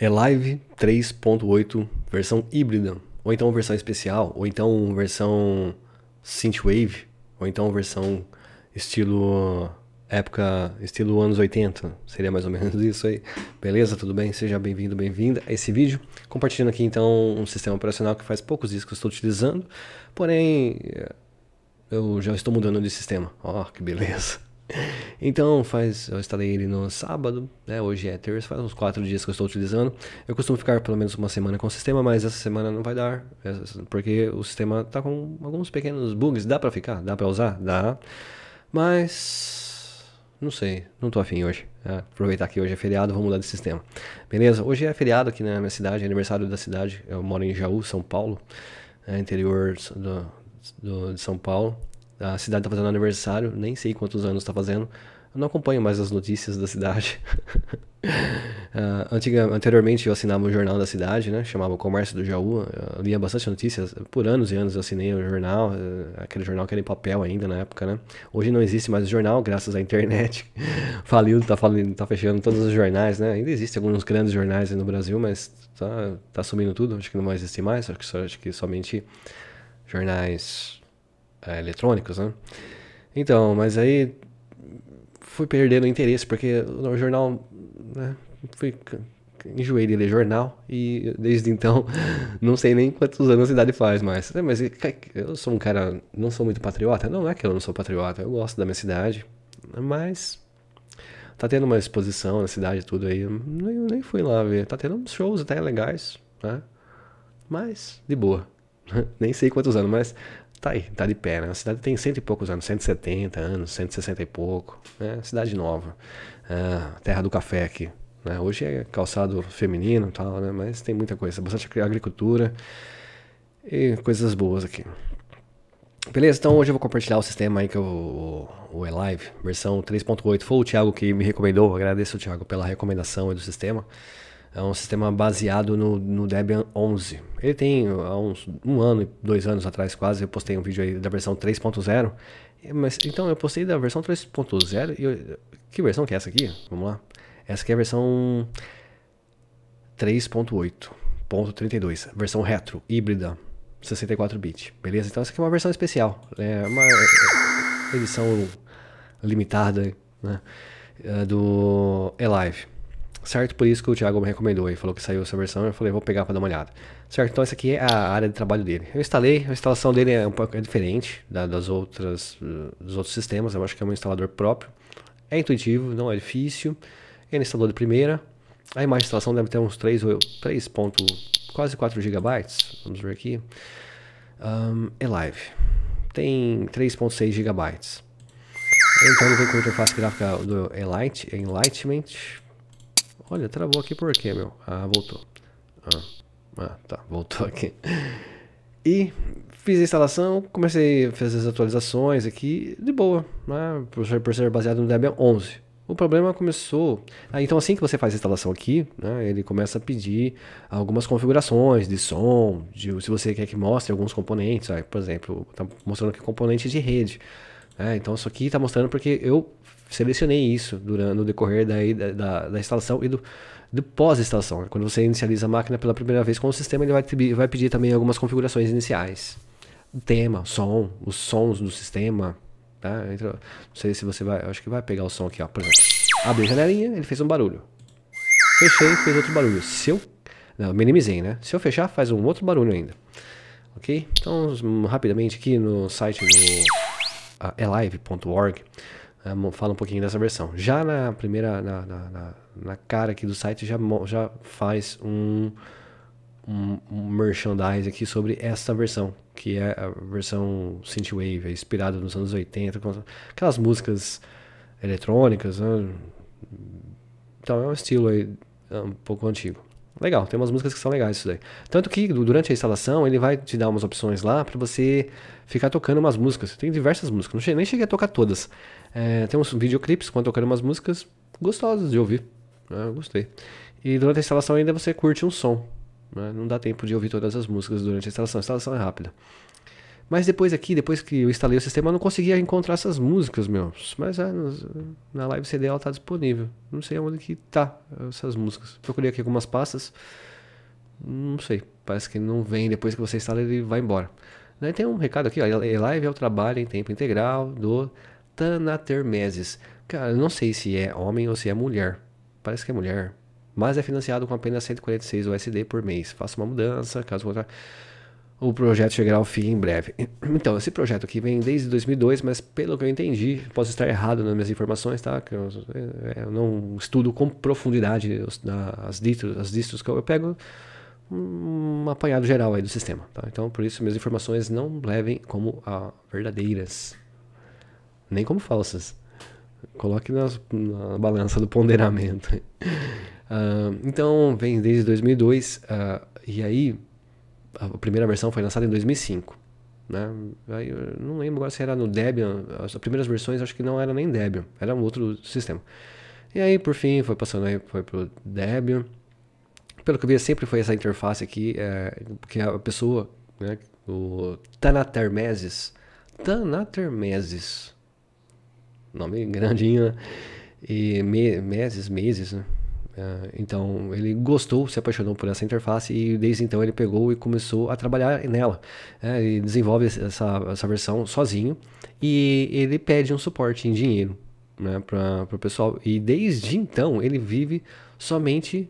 é Live 3.8 versão híbrida, ou então versão especial, ou então versão synthwave, ou então versão estilo época, estilo anos 80, seria mais ou menos isso aí. Beleza? Tudo bem? Seja bem-vindo, bem-vinda a esse vídeo. Compartilhando aqui então um sistema operacional que faz poucos dias que eu estou utilizando, porém eh, eu já estou mudando de sistema. Ó, oh, que beleza. Então, faz, eu instalei ele no sábado, né? Hoje é terça, faz uns 4 dias que eu estou utilizando. Eu costumo ficar pelo menos uma semana com o sistema, mas essa semana não vai dar, porque o sistema está com alguns pequenos bugs. Dá para ficar? Dá para usar? Dá. Mas não sei, não tô afim hoje. Ah, aproveitar que hoje é feriado, vou mudar de sistema. Beleza? Hoje é feriado aqui na minha cidade, é aniversário da cidade. Eu moro em Jaú, São Paulo, é interior do, do, de São Paulo. A cidade tá fazendo aniversário, nem sei quantos anos tá fazendo. Eu não acompanho mais as notícias da cidade. uh, antiga, anteriormente eu assinava o jornal da cidade, né? Chamava Comércio do Jaú. Eu lia bastante notícias. Por anos e anos eu assinei o jornal. Eh, aquele jornal que era em papel ainda na época, né? Hoje não existe mais o jornal, graças à internet. Faliu, tá, falindo, tá fechando todos os jornais, né? Ainda existem alguns grandes jornais no Brasil, mas tá, tá sumindo tudo. Acho que não vai existir mais. Acho que, só, acho que somente jornais é, eletrônicos, né? Então, mas aí fui perdendo o interesse, porque o jornal, né? Fui, enjoei de ler jornal e desde então não sei nem quantos anos a cidade faz mais. É, mas eu sou um cara, não sou muito patriota. Não é que eu não sou patriota, eu gosto da minha cidade, mas tá tendo uma exposição na cidade tudo aí. Eu nem fui lá ver. Tá tendo uns shows até legais, né? Mas de boa. nem sei quantos anos, mas tá aí, tá de pé, né? A cidade tem cento e poucos anos, 170 anos, 160 e pouco, né? Cidade nova, é, terra do café aqui, né? Hoje é calçado feminino e tal, né? Mas tem muita coisa, bastante agricultura e coisas boas aqui. Beleza, então hoje eu vou compartilhar o sistema aí que eu, o E-Live, versão 3.8. Foi o Thiago que me recomendou, agradeço o Thiago pela recomendação do sistema. É um sistema baseado no, no Debian 11. Ele tem há uns um ano, dois anos atrás quase, eu postei um vídeo aí da versão 3.0. Mas então eu postei da versão 3.0 e eu, que versão que é essa aqui? Vamos lá. Essa aqui é a versão 3.8.32, versão retro, híbrida, 64 bit. Beleza? Então essa aqui é uma versão especial, é uma é, é, edição limitada, né? É, do Elive. Certo? Por isso que o Thiago me recomendou. Ele falou que saiu essa versão. Eu falei, vou pegar para dar uma olhada. Certo? Então, essa aqui é a área de trabalho dele. Eu instalei. A instalação dele é um pouco é diferente da, das outras, eh, dos outros sistemas. Eu acho que é um instalador próprio. É intuitivo, não é difícil. Ele é instalou de primeira. A imagem de instalação deve ter uns 3, 3 ponto, quase 4 GB. Vamos ver aqui. Um, é live. Tem 3.6 GB. Então ele vem com a interface gráfica do Enlight, Enlightenment Olha, travou aqui por quê, meu? Ah, voltou. Ah, ah tá, voltou aqui. E fiz a instalação, comecei a fazer as atualizações aqui, de boa, né? por, ser, baseado no Debian 11. O problema começou... Ah, então assim que você faz a instalação aqui, né, ele começa a pedir algumas configurações de som, de, se você quer que mostre alguns componentes, aí, por exemplo, está mostrando aqui componente de rede. Né? Então isso aqui está mostrando porque eu selecionei isso durante, no decorrer daí, da, da, da instalação e do, do pós-instalação. Quando você inicializa a máquina pela primeira vez com o sistema, ele vai, te, vai pedir também algumas configurações iniciais. O tema, som, os sons do sistema. Tá? não sei se você vai. Acho que vai pegar o som aqui, ó. Por exemplo, abri a janelinha, ele fez um barulho. Fechei, fez outro barulho. Se eu. Não, minimizei, né? Se eu fechar, faz um outro barulho ainda. Ok? Então, rapidamente aqui no site do uh, elive.org. É, fala um pouquinho dessa versão. Já na primeira, na, na, na, na cara aqui do site, já, já faz um, um, um merchandise aqui sobre essa versão, que é a versão Synthwave, é inspirada nos anos 80, aquelas músicas eletrônicas. Né? Então é um estilo aí um pouco antigo. Legal, tem umas músicas que são legais isso daí. Tanto que durante a instalação ele vai te dar umas opções lá para você ficar tocando umas músicas. Tem diversas músicas, não cheguei, nem cheguei a tocar todas. É, tem uns videoclips quando tocando umas músicas gostosas de ouvir. Né? Gostei. E durante a instalação ainda você curte um som. Né? Não dá tempo de ouvir todas as músicas durante a instalação, a instalação é rápida. Mas depois aqui, depois que eu instalei o sistema, eu não conseguia encontrar essas músicas, meus. Mas é, na live CD ela tá disponível. Não sei onde que tá essas músicas. Procurei aqui algumas pastas. Não sei. Parece que não vem. Depois que você instala, ele vai embora. Tem um recado aqui, ó. Live é o trabalho em tempo integral do Tanatermeses Cara, eu não sei se é homem ou se é mulher. Parece que é mulher. Mas é financiado com apenas 146 USD por mês. Faça uma mudança, caso contrário o projeto chegará ao fim em breve. Então, esse projeto aqui vem desde 2002, mas pelo que eu entendi, posso estar errado nas minhas informações, tá? Que eu, é, eu não estudo com profundidade os, as, distros, as distros que eu, eu pego um apanhado geral aí do sistema, tá? Então, por isso, minhas informações não levem como verdadeiras, nem como falsas. Coloque nas, na balança do ponderamento. uh, então, vem desde 2002, uh, ah, e aí a primeira versão foi lançada em 2005. Né? Aí, não lembro agora se era no Debian, as primeiras versões acho que não era nem Debian, era um outro sistema. E aí, por fim, foi passando aí, foi pro Debian. Pelo que eu vi, sempre foi essa interface aqui, é, que a pessoa, né, o Tanatermeses, Tanatermeses, nome grandinho, né? e me, meses, meses, né? Ah, então ele gostou, se apaixonou por essa interface e desde então ele pegou e começou a trabalhar nela. É, ele desenvolve essa, essa versão sozinho e ele pede um suporte em dinheiro né, para o pessoal. E desde então ele vive somente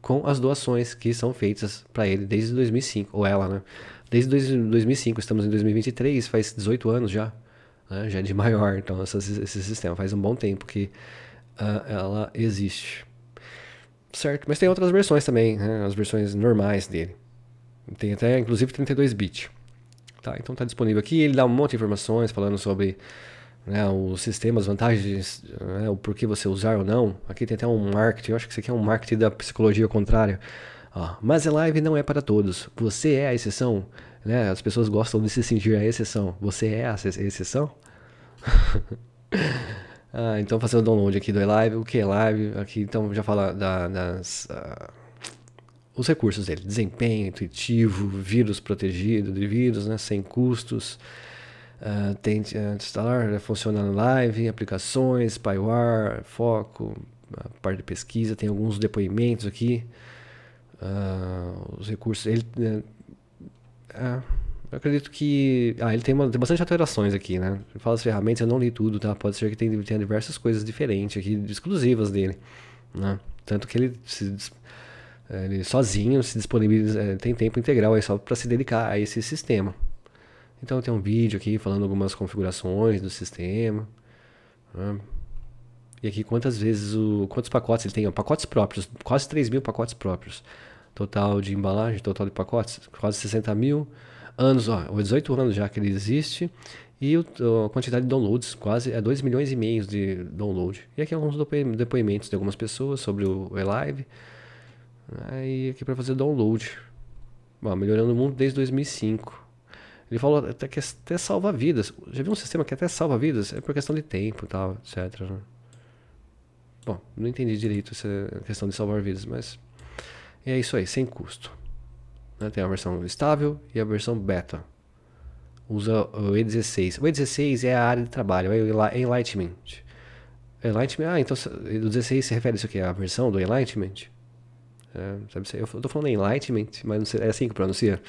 com as doações que são feitas para ele desde 2005, ou ela, né? Desde 2005, estamos em 2023, faz 18 anos já, né? já é de maior, então esse, esse sistema faz um bom tempo que ah, ela existe. Certo? Mas tem outras versões também, né? as versões normais dele. Tem até, inclusive, 32 bit. Tá, então está disponível aqui. Ele dá um monte de informações falando sobre né, os sistemas vantagens, né, o porquê você usar ou não. Aqui tem até um marketing. Eu acho que isso aqui é um marketing da psicologia contrária. Ó, mas a live não é para todos. Você é a exceção. Né? As pessoas gostam de se sentir a exceção. Você é a exceção? Ah, então fazendo download aqui do eLive, o que é Live, aqui então já fala da, das... Uh, os recursos dele, desempenho intuitivo, vírus protegido de vírus, né, sem custos, uh, tem uh, instalar, né, funciona live, aplicações, PyWAR, foco, a parte de pesquisa, tem alguns depoimentos aqui, uh, os recursos, ele, uh, eu acredito que. Ah, ele tem, uma, tem bastante alterações aqui, né? Ele fala as ferramentas, eu não li tudo, tá? Pode ser que tenha, tenha diversas coisas diferentes aqui, exclusivas dele, né? Tanto que ele se, eh, ele sozinho se disponibiliza, eh, tem tempo integral aí só para se dedicar a esse sistema. Então tem um vídeo aqui falando algumas configurações do sistema. Né? E aqui quantas vezes o. quantos pacotes ele tem? Pacotes próprios, quase 3 mil pacotes próprios. Total de embalagem, total de pacotes, quase 60 mil anos, ó, 18 anos já que ele existe, e o, a quantidade de downloads quase é 2 milhões e meio de download. E aqui alguns depoimentos de algumas pessoas sobre o eLive. Aí né, aqui para fazer download. Bom, melhorando o mundo desde 2005. Ele falou até que até salva vidas. Já vi um sistema que até salva vidas? É por questão de tempo e tal, etc. Né? Bom, não entendi direito essa é questão de salvar vidas, mas é isso aí, sem custo. Né? Tem a versão estável e a versão beta. Usa o E16. O E16 é a área de trabalho, é o Enlightenment. Enlightenment, ah, então o 16 se refere a isso aqui, a versão do Enlightenment. É, sabe, eu tô falando Enlightenment, mas não sei, é assim que pronuncia.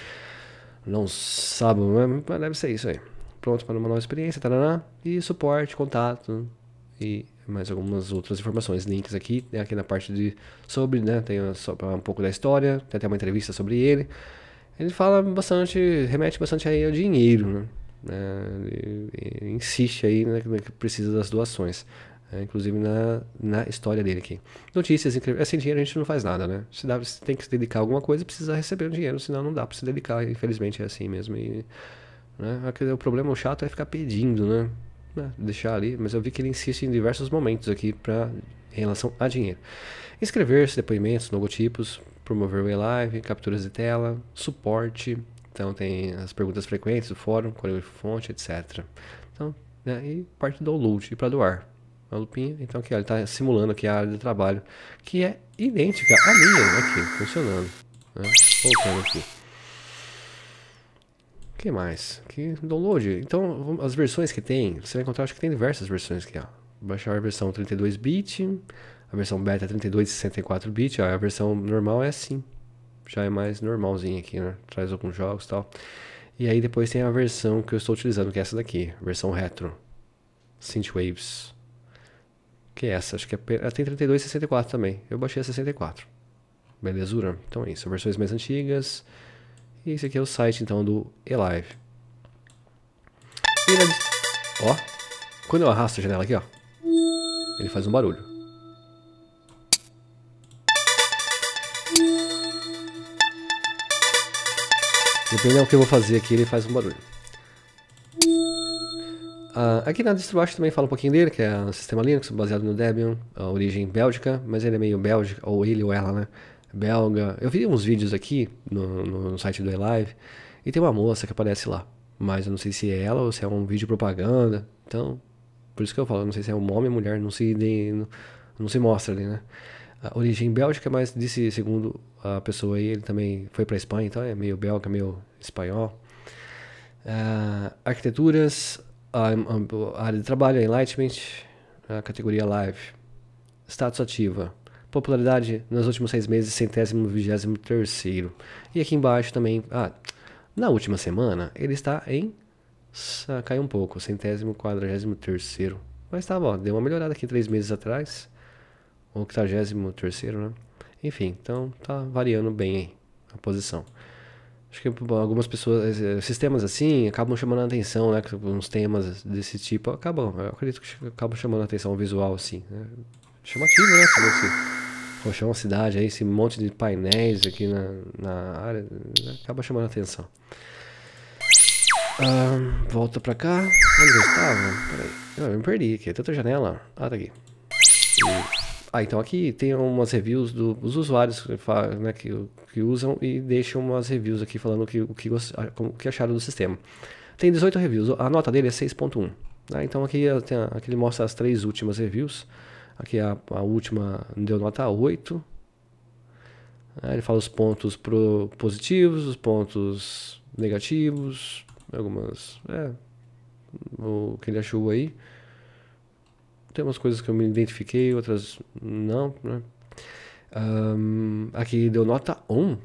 Não sabe, mas deve ser isso aí. Pronto para uma nova experiência, tarará, e suporte, contato e mais algumas outras informações, links aqui, né, aqui na parte de sobre, né, tem um pouco da história, tem até uma entrevista sobre ele. Ele fala bastante, remete bastante aí ao dinheiro, né? né ele, ele insiste aí né, né, que precisa das doações, né, inclusive na, na história dele aqui. Notícias incríveis, sem dinheiro a gente não faz nada, né? Se, dá, se tem que se dedicar a alguma coisa, precisa receber o dinheiro, senão não dá para se dedicar, infelizmente é assim mesmo. E, né? O problema o chato é ficar pedindo, né? né, deixar ali, mas eu vi que ele insiste em diversos momentos aqui pra, em relação a dinheiro. Inscrever-se, depoimentos, logotipos, promover o live, capturas de tela, suporte, então tem as perguntas frequentes, o fórum, código de fonte, etc. Então, né, e parte do download para doar. A lupinha, então aqui ó, ele está simulando aqui a área de trabalho, que é idêntica à minha né, aqui, funcionando. Né? Voltando aqui que mais? Que download. Então, as versões que tem, você vai encontrar, acho que tem diversas versões aqui, ó. Baixar a versão 32 bit, a versão beta 32 64 bit, a versão normal é assim. Já é mais normalzinha aqui, né? Traz alguns jogos e tal. E aí depois tem a versão que eu estou utilizando, que é essa daqui, versão retro. Synthwaves. Que é essa, acho que é, ela tem 32 64 também. Eu baixei a 64. Belezura? Então é isso, versões mais antigas e esse aqui é o site então do Elive. Ele, ó, quando eu arrasto a janela aqui, ó, ele faz um barulho. Dependendo do que eu vou fazer aqui, ele faz um barulho. Uh, aqui na distro baixo também fala um pouquinho dele, que é um sistema Linux baseado no Debian, origem bélgica, mas ele é meio Bélgica, ou ele ou ela, né? belga. Eu vi uns vídeos aqui no, no site do Live e tem uma moça que aparece lá. Mas eu não sei se é ela ou se é um vídeo propaganda. Então, por isso que eu falo, não sei se é um homem ou mulher, não se, não, não se mostra ali, né? A origem bélgica, mas disse, segundo a pessoa aí, ele também foi para Espanha, então é meio belga, meio espanhol. Uh, arquiteturas, área de trabalho, Enlightenment, a categoria Live. Status ativa, Popularidade nos últimos seis meses, centésimo, vigésimo terceiro. E aqui embaixo também, ah, na última semana ele está em, ah, caiu um pouco, centésimo, quadragésimo terceiro. Mas tá bom, deu uma melhorada aqui três meses atrás, octagésimo terceiro, né? Enfim, então tá variando bem aí a posição. Acho que algumas pessoas, eh, eh, sistemas assim, acabam chamando a atenção, né? Uns temas desse tipo acabam, eu acredito que acabam chamando a atenção visual, assim. Né? Chamativo, né? Poxa, é uma cidade aí, esse monte de painéis aqui na, na área, né, acaba chamando a atenção. Ah, volta pra cá. Onde eu estava? Peraí. Ah, eu me perdi aqui. Tem outra janela. Ah, tá aqui. Ah, então aqui tem umas reviews do, dos usuários né, que, que, usam e deixam umas reviews aqui falando que, o, que, o que acharam do sistema. Tem 18 reviews. A nota dele é 6.1. Né? Então aqui, ah, aqui ele mostra as três últimas reviews. Aqui é a, a última deu nota 8. ele fala os pontos pro, positivos, os pontos negativos, algumas. É, o que ele achou aí. Tem umas coisas que eu me identifiquei, outras não, né? Um, aqui deu nota 1.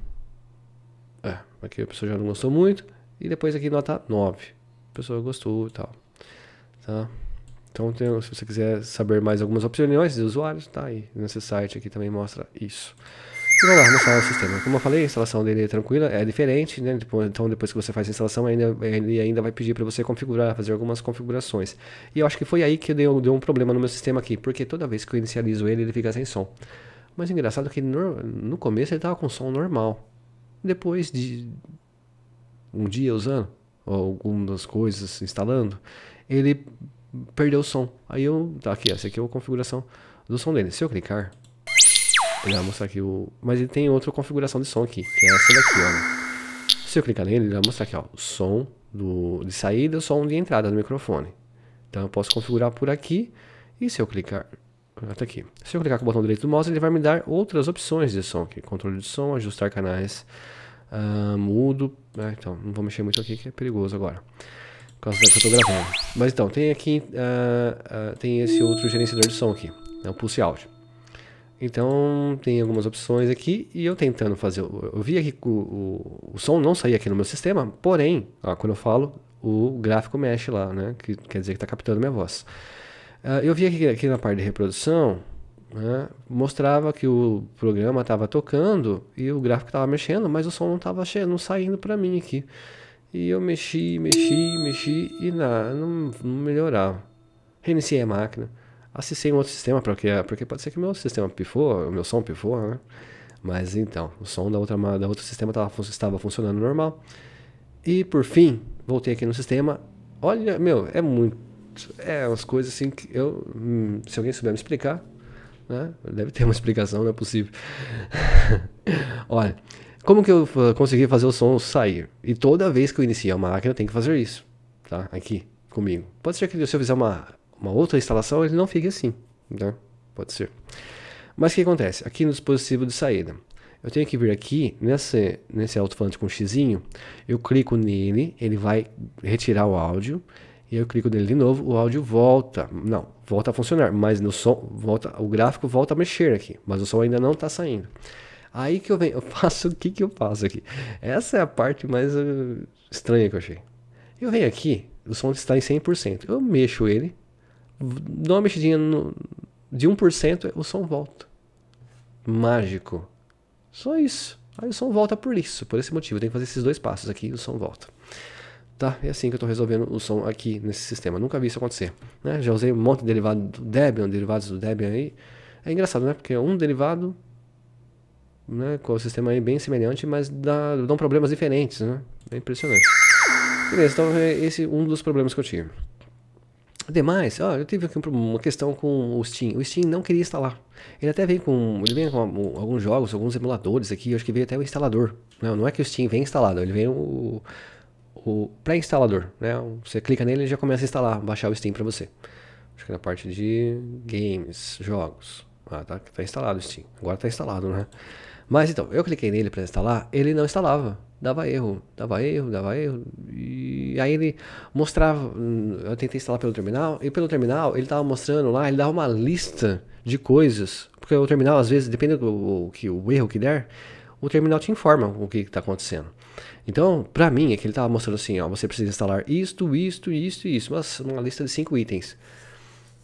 É, aqui a pessoa já não gostou muito. E depois aqui nota 9. A pessoa gostou e tal. Tá? Então, tem, se você quiser saber mais algumas opiniões de usuários, tá aí. Nesse site aqui também mostra isso. E vamos lá, falar o sistema. Como eu falei, a instalação dele é tranquila, é diferente, né? Então, depois que você faz a instalação, ainda, ele ainda vai pedir para você configurar, fazer algumas configurações. E eu acho que foi aí que deu, deu um problema no meu sistema aqui, porque toda vez que eu inicializo ele, ele fica sem som. Mas engraçado que no, no começo ele estava com som normal. Depois de um dia usando algumas coisas instalando, ele perdeu o som. Aí eu. Tá, aqui, essa aqui é a configuração do som dele. Se eu clicar, ele vai mostrar aqui o. Mas ele tem outra configuração de som aqui, que é essa daqui, Se eu clicar nele, ele vai mostrar aqui, ó, o som do, de saída e o som de entrada do microfone. Então eu posso configurar por aqui. E se eu clicar. Até ah, tá aqui. Se eu clicar com o botão direito do mouse, ele vai me dar outras opções de som aqui. Controle de som, ajustar canais. Uh, mudo. Né? então, não vou mexer muito aqui que é perigoso agora. Por causa que eu tô gravando. Mas então, tem aqui. Uh, uh, tem esse outro gerenciador de som aqui. É o Pulse Audio. Então tem algumas opções aqui e eu tentando fazer. Eu vi aqui o, o, o som não saía aqui no meu sistema, porém, ó, quando eu falo, o gráfico mexe lá, né? Que quer dizer que está captando minha voz. Uh, eu vi aqui, aqui, na parte de reprodução, né, mostrava que o programa estava tocando e o gráfico estava mexendo, mas o som não estava não saindo para mim aqui. E eu mexi, mexi, mexi e não, não melhorava. Reiniciei a máquina, acessei um outro sistema, porque, porque pode ser que meu sistema pifou, o meu som pifou, né? Mas então, o som da outra da outro sistema tava, estava funcionando normal. E por fim, voltei aqui no sistema. Olha, meu, é muito. É umas coisas assim que eu. Hum, se alguém souber me explicar, né? Deve ter uma explicação, não é possível. Olha, como que eu ah, consegui fazer o som sair? E toda vez que eu inicio a máquina, tem que fazer isso, tá? Aqui, comigo. Pode ser que se eu fizer uma, uma outra instalação, ele não fique assim, né? Pode ser. Mas o que acontece? Aqui no dispositivo de saída, eu tenho que vir aqui nesse, nesse alto-falante com um xizinho, eu clico nele, ele vai retirar o áudio, e eu clico nele de novo, o áudio volta, não, volta a funcionar, mas no som, volta, o gráfico volta a mexer aqui, mas o som ainda não está saindo. Aí que eu venho, eu faço o que que eu faço aqui? Essa é a parte mais uh, estranha que eu achei. Eu venho aqui, o som está em 100%. Eu mexo ele, dou uma mexidinha no, de 1%, o som volta. Mágico. Só isso. Aí o som volta por isso, por esse motivo. Eu tenho que fazer esses dois passos aqui e o som volta. Tá? É assim que eu estou resolvendo o som aqui nesse sistema. Nunca vi isso acontecer. Né? Já usei um monte de derivado do Debian, derivados do Debian aí. É engraçado, né? Porque é um derivado né? Com o sistema aí bem semelhante, mas dá, dão problemas diferentes, né? É impressionante. Beleza, então é esse é um dos problemas que eu tive. Demais, ó, eu tive aqui uma questão com o Steam. O Steam não queria instalar. Ele até vem com, ele vem com alguns jogos, alguns emuladores aqui. Acho que veio até o instalador. Não, né? não é que o Steam vem instalado, ele vem o, o pré-instalador. Né? Você clica nele e já começa a instalar, baixar o Steam para você. Acho que na parte de games, jogos. Ah, tá, tá instalado o Steam. Agora tá instalado, né? Mas então, eu cliquei nele para instalar, ele não instalava. Dava erro, dava erro, dava erro. E aí ele mostrava. Eu tentei instalar pelo terminal, e pelo terminal ele estava mostrando lá, ele dava uma lista de coisas. Porque o terminal, às vezes, dependendo do que, o erro que der, o terminal te informa o que está acontecendo. Então, para mim, é que ele estava mostrando assim: ó, você precisa instalar isto, isto, isto e isso, mas uma lista de cinco itens.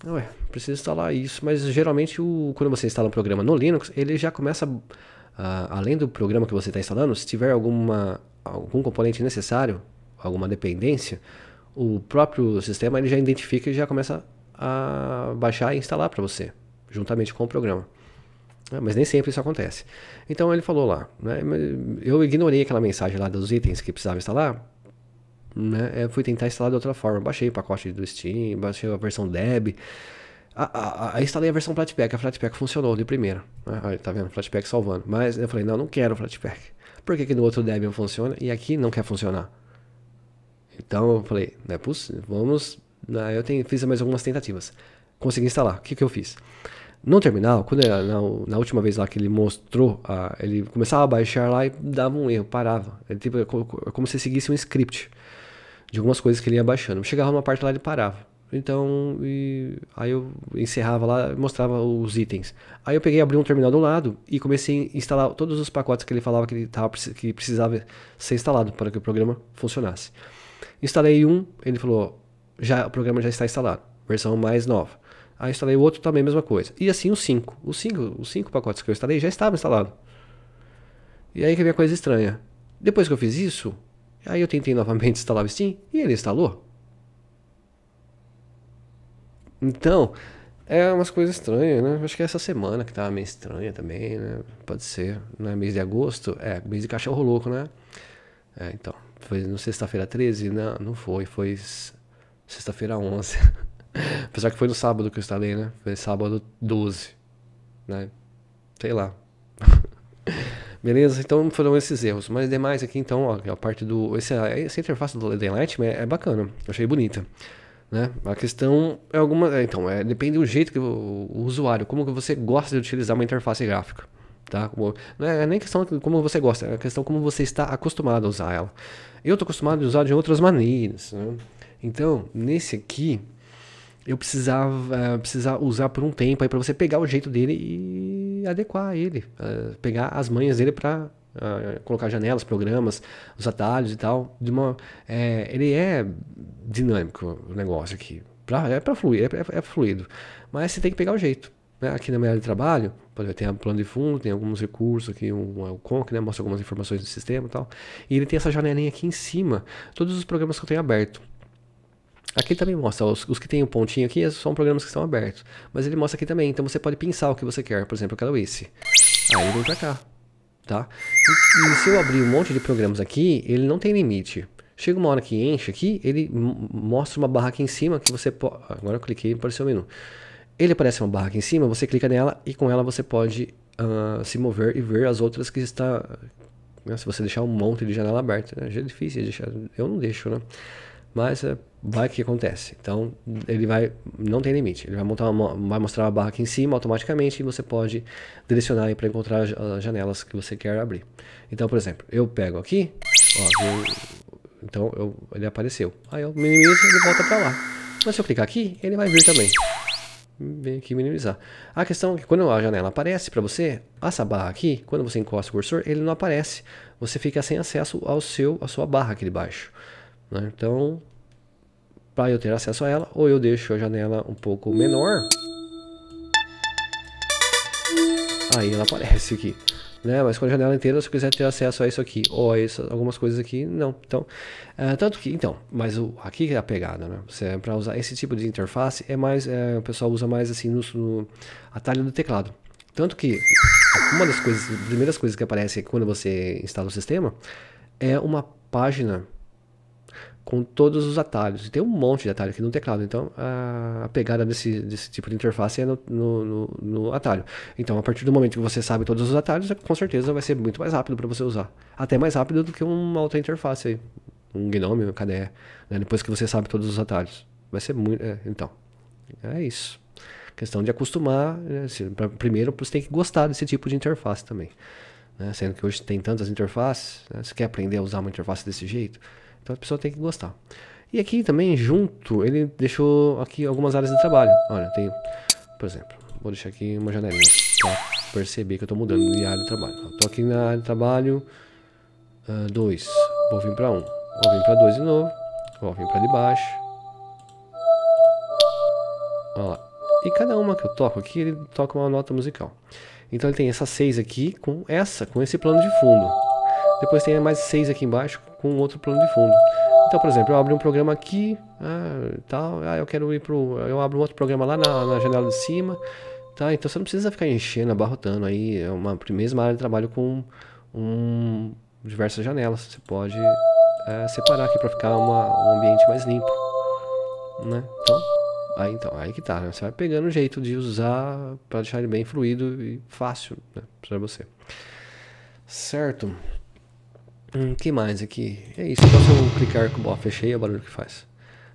Ué, precisa instalar isso, mas geralmente o, quando você instala um programa no Linux, ele já começa a Uh, além do programa que você está instalando, se tiver alguma, algum componente necessário, alguma dependência, o próprio sistema ele já identifica e já começa a baixar e instalar para você, juntamente com o programa. Ah, mas nem sempre isso acontece. Então ele falou lá, né, eu ignorei aquela mensagem lá dos itens que precisava instalar, né, é, fui tentar instalar de outra forma, baixei o pacote do Steam, baixei a versão Deb, Aí instalei a versão Flatpak, a Flatpak funcionou de primeira. Né? Aí, tá vendo? Flatpak salvando. Mas eu falei, não, não quero Flatpak. Por que, que no outro Debian funciona e aqui não quer funcionar? Então eu falei, não é possível, vamos. Né? Aí eu tenho, fiz mais algumas tentativas. Consegui instalar. O que, que eu fiz? No terminal, quando era na, na, última vez lá que ele mostrou, a, ele começava a baixar lá e dava um erro, parava. Tipo, é, tipo, é como se seguisse um script de algumas coisas que ele ia baixando. Chegava numa parte lá e ele parava. Então, e, aí eu encerrava lá, mostrava os itens. Aí eu peguei, abri um terminal do lado e comecei a instalar todos os pacotes que ele falava que, ele tava, que precisava ser instalado para que o programa funcionasse. Instalei um, ele falou, já o programa já está instalado, versão mais nova. Aí instalei o outro também, mesma coisa. E assim os cinco. Os cinco, os cinco pacotes que eu instalei já estavam instalados. E aí que vem a coisa estranha. Depois que eu fiz isso, aí eu tentei novamente instalar o Steam e ele instalou. Então, é umas coisas estranhas, né? Acho que é essa semana que tava meio estranha também, né? Pode ser, né? Mês de agosto, é, mês de cachorro louco, né? É, então, foi no sexta-feira 13? Não, não foi, foi sexta-feira 11. Apesar que foi no sábado que eu instalei, né? Foi sábado 12, né? Sei lá. Beleza? Então foram esses erros. Mas demais aqui, então, ó, é a parte do... essa interface do led light é bacana, eu achei bonita. Né? A questão é alguma. É, então, é, depende do jeito que o, o usuário, como que você gosta de utilizar uma interface gráfica. Tá? Como, não é nem questão de como você gosta, é a questão como você está acostumado a usar ela. Eu estou acostumado a usar de outras maneiras. Né? Então, nesse aqui, eu precisava, uh, usar por um tempo aí para você pegar o jeito dele e adequar ele, é, pegar as manhas dele para colocar janelas, programas, os atalhos e tal. De uma, é, ele é dinâmico o negócio aqui. Pra, é para fluir, é, é, é, fluido. Mas você tem que pegar o jeito. Né? Aqui na minha área de trabalho, tem um plano de fundo, tem alguns recursos aqui, um, é o Conc, né? mostra algumas informações do sistema e tal. E ele tem essa janelinha aqui em cima, todos os programas que eu tenho aberto. Aqui também mostra, os, os que tem o um pontinho aqui são programas que estão abertos. Mas ele mostra aqui também, então você pode pensar o que você quer. Por exemplo, eu quero esse. Aí vem pra cá tá? E, e, se eu abrir um monte de programas aqui, ele não tem limite. Chega uma hora que enche aqui, ele mostra uma barra aqui em cima que você pode... Agora eu cliquei e apareceu o menu. Ele aparece uma barra aqui em cima, você clica nela e com ela você pode uh, se mover e ver as outras que está... Né, se você deixar um monte de janela aberta, né? já é difícil deixar... Eu não deixo, né? Mas é vai que acontece. Então, ele vai, não tem limite. Ele vai montar uma, vai mostrar a barra aqui em cima automaticamente e você pode direcionar para encontrar as janelas que você quer abrir. Então, por exemplo, eu pego aqui, ó, eu, então eu, ele apareceu. Aí eu minimizo e ele volta para lá. Mas se eu clicar aqui, ele vai vir também. Vem aqui minimizar. A questão é que quando a janela aparece para você, essa barra aqui, quando você encosta o cursor, ele não aparece. Você fica sem acesso ao seu, à sua barra aqui de baixo. Né? Então, para eu ter acesso a ela, ou eu deixo a janela um pouco menor. Aí ela aparece aqui. Né? Mas com a janela inteira, se eu quiser ter acesso a isso aqui, ou a isso, algumas coisas aqui, não. Então, é, tanto que, então, mas o, aqui é a pegada, né? É para usar esse tipo de interface, é mais, é, o pessoal usa mais assim no, no atalho do teclado. Tanto que uma das coisas, primeiras coisas que aparece quando você instala o sistema é uma página com todos os atalhos. E tem um monte de atalho aqui no teclado. Então, a, pegada desse, desse tipo de interface é no, no, no, no atalho. Então, a partir do momento que você sabe todos os atalhos, é, com certeza vai ser muito mais rápido para você usar. Até mais rápido do que uma outra interface aí. Um Gnome, um KDE. Né? Depois que você sabe todos os atalhos. Vai ser muito... É, então, é isso. Questão de acostumar. Né? primeiro, você tem que gostar desse tipo de interface também. Né? Sendo que hoje tem tantas interfaces. Né? Você quer aprender a usar uma interface desse jeito? Então a pessoa tem que gostar. E aqui também, junto, ele deixou aqui algumas áreas de trabalho. Olha, tem, por exemplo, vou deixar aqui uma janelinha pra perceber que eu tô mudando de área de trabalho. Eu tô aqui na área de trabalho 2, uh, ah, vou vir pra 1, um. vou vir pra 2 de novo, vou vir pra debaixo. Olha lá. E cada uma que eu toco aqui, ele toca uma nota musical. Então ele tem essas seis aqui com essa, com esse plano de fundo. Depois tem mais seis aqui embaixo com outro plano de fundo. Então, por exemplo, eu abro um programa aqui, ah, tal, ah, eu quero ir pro, eu abro outro programa lá na, na janela de cima, tá? Então você não precisa ficar enchendo, abarrotando aí, é uma mesma área de trabalho com um, diversas janelas. Você pode é, separar aqui para ficar uma, um ambiente mais limpo, né? Então, aí então, aí que tá, né? você vai pegando o jeito de usar para deixar ele bem fluido e fácil, né, para você. Certo? Hum, que mais aqui? É isso, só se eu clicar com... Ó, fechei, é o barulho que faz.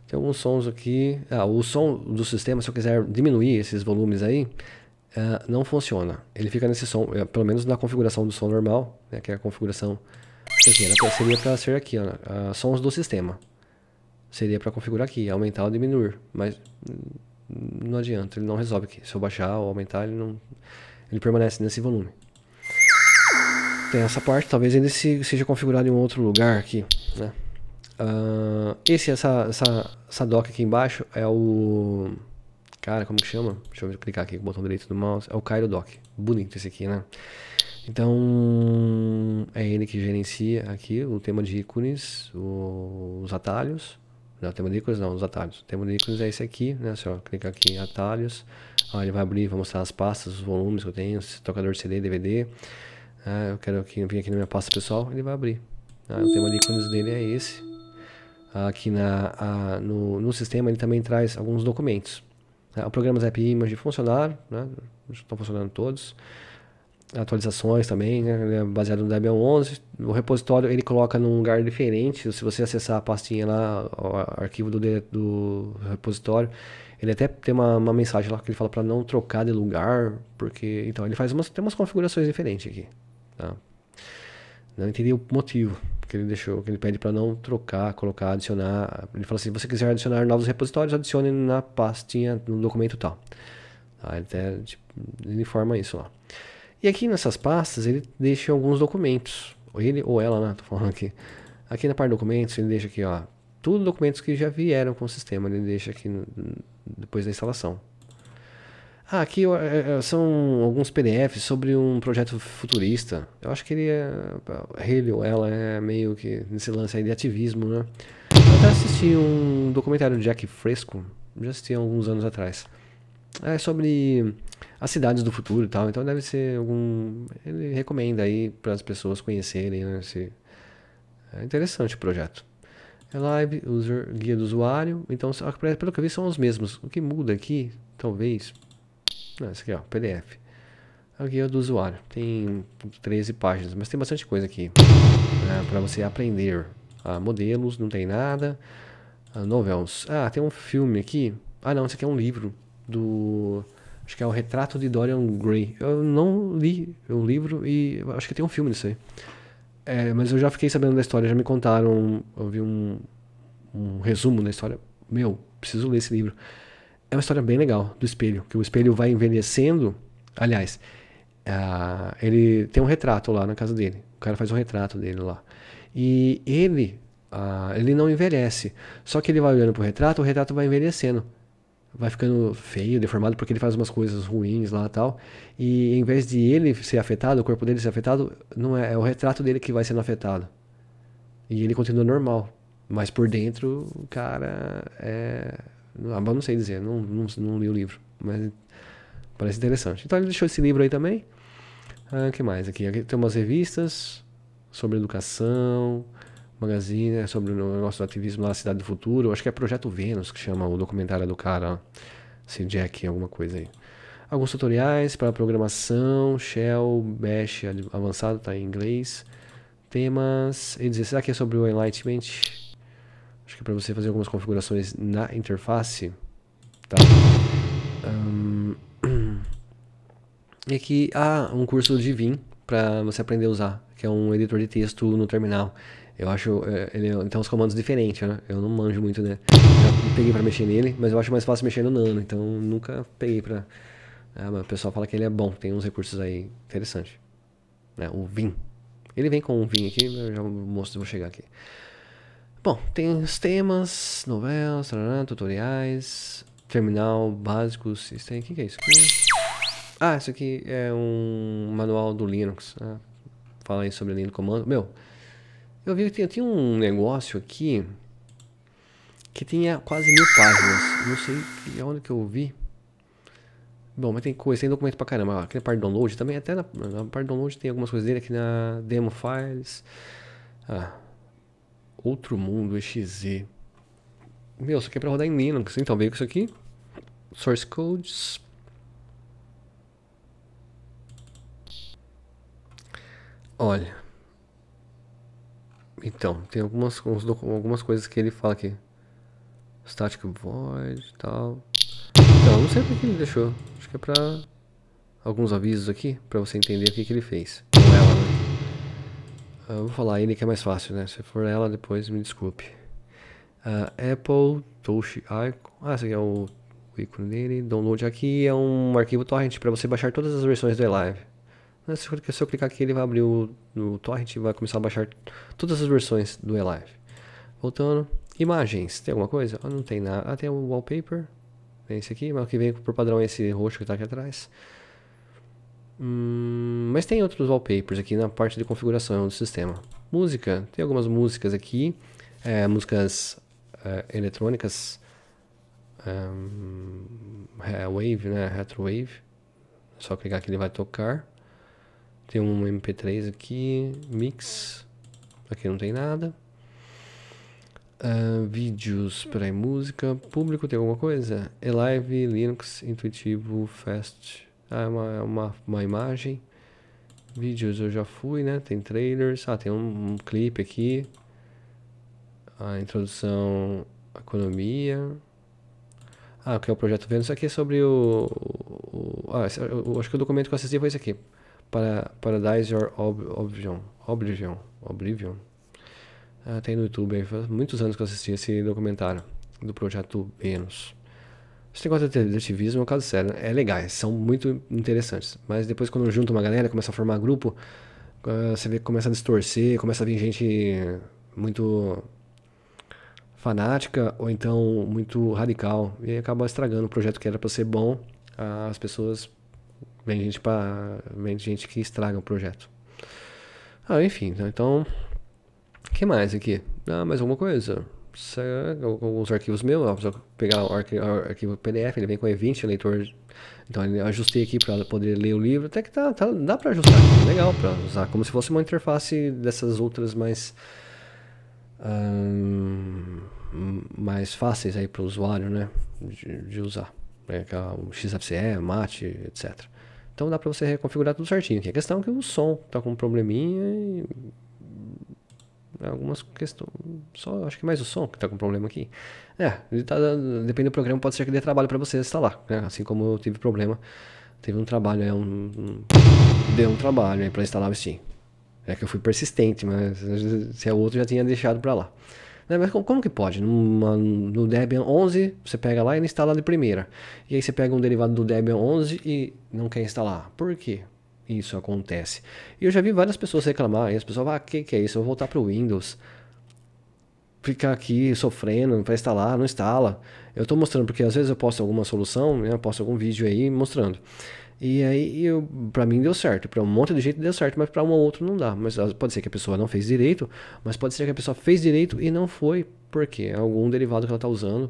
Tem alguns sons aqui... Ah, o som do sistema, se eu quiser diminuir esses volumes aí, uh, não funciona. Ele fica nesse som, eh, pelo menos na configuração do som normal, né, que é a configuração... Aqui, era né, pra, seria para ser aqui, ó, uh, sons do sistema. Seria para configurar aqui, aumentar ou diminuir, mas hum, não adianta, ele não resolve aqui. Se eu baixar ou aumentar, ele não... Ele permanece nesse volume. Tem essa parte, talvez ainda seja configurado em um outro lugar aqui, né? Uh, esse, essa, essa, essa dock aqui embaixo é o... Cara, como que chama? Deixa eu clicar aqui com o botão direito do mouse. É o Cairo Dock. Bonito esse aqui, né? Então, é ele que gerencia aqui o tema de ícones, o, os atalhos. Não, o tema de ícones não, os atalhos. O tema de ícones é esse aqui, né? só clicar aqui em atalhos. Ah, ele vai abrir, vai mostrar as pastas, os volumes que eu tenho, tocador de CD, DVD. Ah, eu quero aqui, vir aqui na minha pasta pessoal, ele vai abrir. Ah, o tema de ícones dele é esse. Aqui na, a, no, no sistema ele também traz alguns documentos. Ah, o programa Zap Image funcionaram, né? estão funcionando todos. Atualizações também, né? é baseado no Debian 11. O repositório ele coloca num lugar diferente. Se você acessar a pastinha lá, o arquivo do, do repositório, ele até tem uma, uma, mensagem lá que ele fala para não trocar de lugar, porque então ele faz umas tem umas configurações diferentes aqui. Tá? Não entendi o motivo que ele deixou, que ele pede para não trocar, colocar, adicionar. Ele fala assim: se você quiser adicionar novos repositórios, adicione na pastinha no documento tal. Tá? Ele, até, tipo, ele informa isso lá. E aqui nessas pastas ele deixa alguns documentos. Ele ou ela, né? Tô falando aqui. Aqui na parte de documentos ele deixa aqui, ó, tudo documentos que já vieram com o sistema. Ele deixa aqui no, depois da instalação. Ah, aqui é, é, são alguns PDFs sobre um projeto futurista. Eu acho que ele é. Ele ou ela é meio que nesse lance aí de ativismo, né? Eu até assisti um documentário de Jack Fresco, já assisti alguns anos atrás. É sobre as cidades do futuro e tal, então deve ser algum. Ele recomenda aí para as pessoas conhecerem, né? Esse... É interessante o projeto. É live, user, guia do usuário. Então, pelo que eu vi, são os mesmos. O que muda aqui, talvez, não, esse aqui, ó, PDF. a guia é do usuário. Tem 13 páginas, mas tem bastante coisa aqui. Né, para você aprender. Ah, modelos, não tem nada. Ah, novels. Ah, tem um filme aqui. Ah, não, esse aqui é um livro do... Acho que é o Retrato de Dorian Gray. Eu não li o livro e acho que tem um filme disso aí. É, mas eu já fiquei sabendo da história, já me contaram, eu vi um, um resumo da história. Meu, preciso ler esse livro é uma história bem legal do espelho, que o espelho vai envelhecendo. Aliás, uh, ele tem um retrato lá na casa dele. O cara faz um retrato dele lá. E ele, uh, ele não envelhece. Só que ele vai olhando pro retrato, o retrato vai envelhecendo. Vai ficando feio, deformado, porque ele faz umas coisas ruins lá e tal. E em vez de ele ser afetado, o corpo dele ser afetado, não é, é o retrato dele que vai sendo afetado. E ele continua normal. Mas por dentro, o cara é ah, não sei dizer, não, não, não, li o livro, mas parece interessante. Então ele deixou esse livro aí também. Ah, que mais aqui? Aqui tem umas revistas sobre educação, magazine é, sobre o nosso ativismo lá na Cidade do Futuro. Acho que é Projeto Vênus que chama o documentário do cara, se Jack, alguma coisa aí. Alguns tutoriais para programação, Shell, Bash avançado, tá em inglês. Temas. E dizer, será que é sobre o Enlightenment? Acho que é para você fazer algumas configurações na interface. Tá? Um, e aqui há um curso do vim para você aprender a usar, que é um editor de texto no terminal. Eu acho, é, ele, é, ele tem uns comandos diferentes, né? Eu não manjo muito, né? Já peguei para mexer nele, mas eu acho mais fácil mexer no Nano, então nunca peguei para. Ah, o pessoal fala que ele é bom, tem uns recursos aí interessantes. Né? O Vim. Ele vem com um Vim aqui, eu já mostro, vou chegar aqui. Bom, tem os temas, novelas, tarará, tutoriais, terminal, básicos. Isso tem, o que é isso aqui? Ah, isso aqui é um manual do Linux. Né? fala aí sobre a linha do comando. Meu, eu vi que tinha um negócio aqui que tinha quase mil páginas. Não sei onde que eu vi. Bom, mas tem coisa, tem documento pra caramba. Aqui na parte download também, até na, na parte download tem algumas coisas dele aqui na demo files. Ah, Outro Mundo, EXE. Meu, isso aqui é pra rodar em Linux. Então, veio com isso aqui. Source Codes. Olha. Então, tem algumas, algumas coisas que ele fala aqui. Static Void e tal. Então, não sei que ele deixou. Acho que é pra... Alguns avisos aqui, pra você entender o que, que ele fez. Ah, eu vou falar ele que é mais fácil, né? Se for ela, depois me desculpe. Uh, Apple Touch Icon. Ah, esse aqui é o, o ícone dele. Download aqui é um arquivo torrent para você baixar todas as versões do iLive. Ah, se eu clicar aqui, ele vai abrir o, o torrent e vai começar a baixar todas as versões do eLive. Voltando. Imagens. Tem alguma coisa? Ah, não tem nada. Ah, tem o wallpaper. Tem esse aqui, mas o que vem por padrão é esse roxo que está aqui atrás. Hum, mas tem outros wallpapers aqui na parte de configuração do sistema. Música, tem algumas músicas aqui, é, músicas é, eletrônicas, é, wave, né, retro wave. É só clicar que ele vai tocar. Tem um MP3 aqui, mix. Aqui não tem nada. Uh, vídeos, peraí, música, público, tem alguma coisa? live Linux, intuitivo, fast, ah, é uma, é uma, uma imagem. Vídeos eu já fui, né? Tem trailers. Ah, tem um, um clipe aqui. A introdução à economia. Ah, o que é o projeto Vênus? Isso aqui é sobre o. o, o ah, esse, é, eu, acho que o documento que eu assisti foi esse aqui. Para, Paradise or Ob, Oblivion. Oblivion. Oblivion. Ah, tem no YouTube aí. Faz muitos anos que eu assisti esse documentário do projeto Vênus. Esse negócio de detetivismo é um caso sério. Né? É legal, são muito interessantes. Mas depois, quando junta uma galera, começa a formar grupo, ah, você vê que começa a distorcer, começa a vir gente muito fanática ou então muito radical. E acaba estragando o projeto que era para ser bom. As pessoas. Vem gente, pra, vem gente que estraga o projeto. Ah, enfim, então. O que mais aqui? Ah, mais alguma coisa? alguns arquivos meus, ó, se pegar o arquivo PDF, ele vem com E20, leitor. Então eu ajustei aqui para poder ler o livro, até que tá, tá dá para ajustar, legal para usar, como se fosse uma interface dessas outras mais mais fáceis aí para o usuário, né, de, de usar, é é o XFCE, Mate, etc. Então dá para você reconfigurar tudo certinho. Aqui a é questão é que o som tá com um probleminha e algumas questões. Só acho que mais o som que está com problema aqui. É, ele tá, depende do programa, pode ser que dê trabalho para você instalar, né? Assim como eu tive problema, teve um trabalho, é um, um, deu um trabalho aí para instalar o Steam. É que eu fui persistente, mas se é outro já tinha deixado para lá. Né? Mas como, como, que pode? Numa, no Debian 11, você pega lá e instala de primeira. E aí você pega um derivado do Debian 11 e não quer instalar. Por quê? isso acontece. E eu já vi várias pessoas reclamar, e as pessoas falam, ah, que, que é isso? Eu vou voltar para o Windows. Ficar aqui sofrendo para instalar, não instala. Eu estou mostrando, porque às vezes eu posto alguma solução, né? eu posto algum vídeo aí mostrando. E aí, para mim deu certo. para um monte de gente deu certo, mas para um ou outro não dá. Mas pode ser que a pessoa não fez direito, mas pode ser que a pessoa fez direito e não foi. Por quê? É algum derivado que ela tá usando.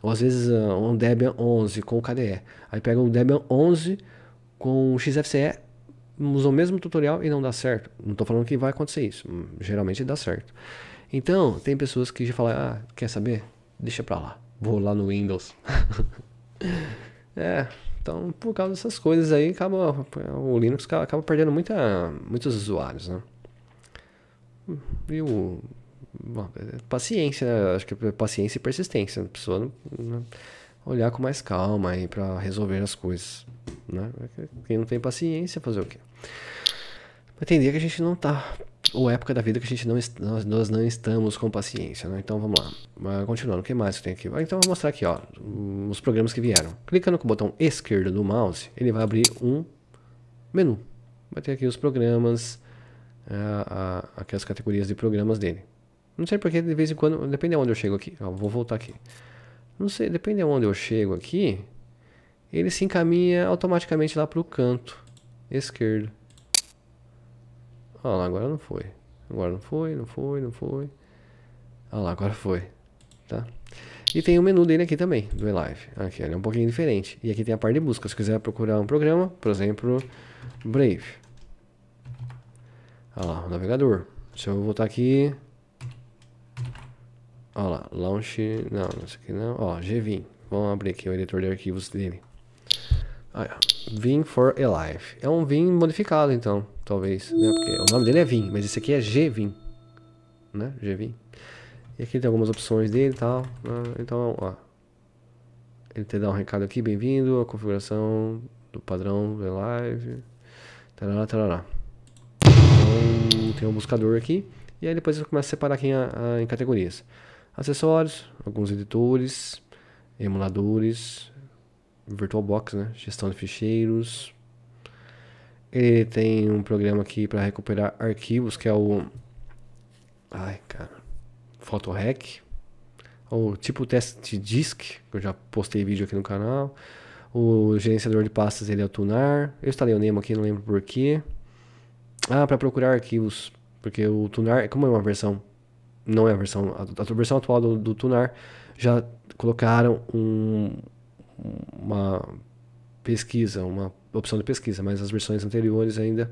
Ou às vezes ah, um Debian 11 com KDE. Aí pega um Debian 11 com XFCE usam o mesmo tutorial e não dá certo. Não estou falando que vai acontecer isso, hum, geralmente dá certo. Então, tem pessoas que já falam, ah, quer saber? Deixa pra lá, vou lá no Windows. é, então por causa dessas coisas aí, acaba, o Linux acaba perdendo muita, muitos usuários, né? E o... Bom, paciência, né? acho que é paciência e persistência. A pessoa né, olhar com mais calma aí para resolver as coisas, né? Quem não tem paciência fazer o quê? Mas tem dia que a gente não tá, ou época da vida que a gente não, nós, nós não estamos com paciência, né? Então vamos lá, Mas, continuando, o que mais que tem aqui? Ah, então vou mostrar aqui, ó, os programas que vieram. Clicando com o botão esquerdo do mouse, ele vai abrir um menu. Vai ter aqui os programas, a, a, categorias de programas dele. Não sei porque de vez em quando, depende de onde eu chego aqui, ó, vou voltar aqui. Não sei, depende de onde eu chego aqui, ele se encaminha automaticamente lá para o canto esquerdo. Olha ah lá, agora não foi. Agora não foi, não foi, não foi. Olha ah lá, agora foi. Tá? E tem o menu dele aqui também, do eLive. Aqui, ele é um pouquinho diferente. E aqui tem a parte de busca. Se quiser procurar um programa, por exemplo, Brave. Olha ah lá, o navegador. Se eu voltar aqui... Olha lá, launch... Não, isso aqui não. Ó, Gvim. Vamos abrir aqui o editor de arquivos dele. Ah, Vim for Alive. É um Vim modificado, então, talvez. Né? Porque o nome dele é Vim, mas esse aqui é G-Vim. Né? G-Vim. E aqui tem algumas opções dele e tal. Né? então, ó. Ele te dá um recado aqui, bem-vindo, a configuração do padrão do Alive. Tarará, tarará. Então, tem um buscador aqui. E aí depois eu começa a separar aqui em, em categorias. Acessórios, alguns editores, emuladores, VirtualBox, né? Gestão de ficheiros. Ele tem um programa aqui para recuperar arquivos, que é o... Ai, cara. PhotoRec. O tipo teste disk, que eu já postei vídeo aqui no canal. O gerenciador de pastas, ele é o Tunar. Eu instalei o Nemo aqui, não lembro porquê. Ah, para procurar arquivos. Porque o Tunar, como é uma versão... Não é a versão... A, a versão atual do, do Tunar já colocaram um, uma pesquisa, uma opção de pesquisa, mas as versões anteriores ainda